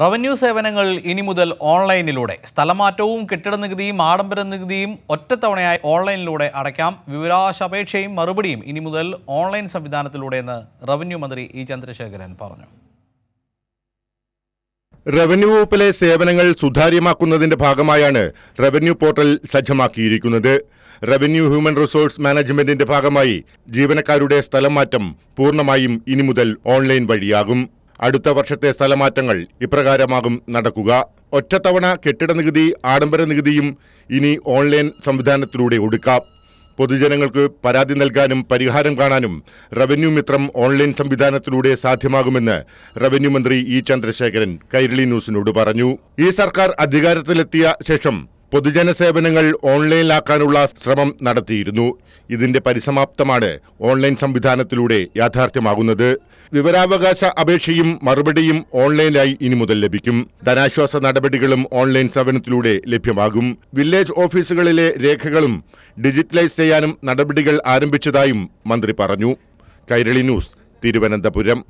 revenue സേവനങ്ങൾ ഇനി മുതൽ ഓൺലൈനിലൂടെ സ്ഥലമാറ്റവും കെട്ടിട നികുതിയും ആഡംബര നികുതിയും ഒറ്റത്തവണയായി ഓൺലൈനിലൂടെ അടയ്ക്കാം വിവരാശപേക്ഷയും മറുപടിയും ഇനി മുതൽ ഓൺലൈൻ സംവിധാനത്തിലൂടെയെന്ന് റവന്യൂ മന്ത്രി ഇ ചന്ദ്രശേഖരൻ പറഞ്ഞു റവന്യൂ വകുപ്പിലെ സേവനങ്ങൾ സുതാര്യമാക്കുന്നതിന്റെ ഭാഗമായാണ് റവന്യൂ പോർട്ടൽ സജ്ജമാക്കിയിരിക്കുന്നത് റവന്യൂ ഹ്യൂമൻ റിസോഴ്സ് മാനേജ്മെന്റിന്റെ ഭാഗമായി ജീവനക്കാരുടെ സ്ഥലം മാറ്റം പൂർണ്ണമായും ഇനി മുതൽ ഓൺലൈൻ വഴിയാകും അടുത്ത വർഷത്തെ സ്ഥലമാറ്റങ്ങൾ ഇപ്രകാരമാകും നടക്കുക ഒറ്റത്തവണ കെട്ടിട നികുതി ആഡംബര നികുതിയും ഇനി ഓൺലൈൻ സംവിധാനത്തിലൂടെ ഒടുക്കാം പൊതുജനങ്ങൾക്ക് പരാതി നൽകാനും പരിഹാരം കാണാനും റവന്യൂ മിത്രം ഓൺലൈൻ സംവിധാനത്തിലൂടെ സാധ്യമാകുമെന്ന് റവന്യൂ മന്ത്രി ഇ ചന്ദ്രശേഖരൻ കൈരളി ന്യൂസിനോട് പറഞ്ഞു ഈ സർക്കാർ അധികാരത്തിലെത്തിയ ശേഷം പൊതുജന സേവനങ്ങൾ ഓൺലൈനിലാക്കാനുള്ള ശ്രമം നടത്തിയിരുന്നു ഇതിന്റെ പരിസമാപ്തമാണ് ഓൺലൈൻ സംവിധാനത്തിലൂടെ യാഥാർത്ഥ്യമാകുന്നത് വിവരാവകാശ അപേക്ഷയും മറുപടിയും ഓൺലൈനായി ഇനി മുതൽ ലഭിക്കും ധനാശ്വാസ നടപടികളും ഓൺലൈൻ സേവനത്തിലൂടെ ലഭ്യമാകും വില്ലേജ് ഓഫീസുകളിലെ രേഖകളും ഡിജിറ്റലൈസ് ചെയ്യാനും നടപടികൾ ആരംഭിച്ചതായും മന്ത്രി പറഞ്ഞു കൈരളി ന്യൂസ് തിരുവനന്തപുരം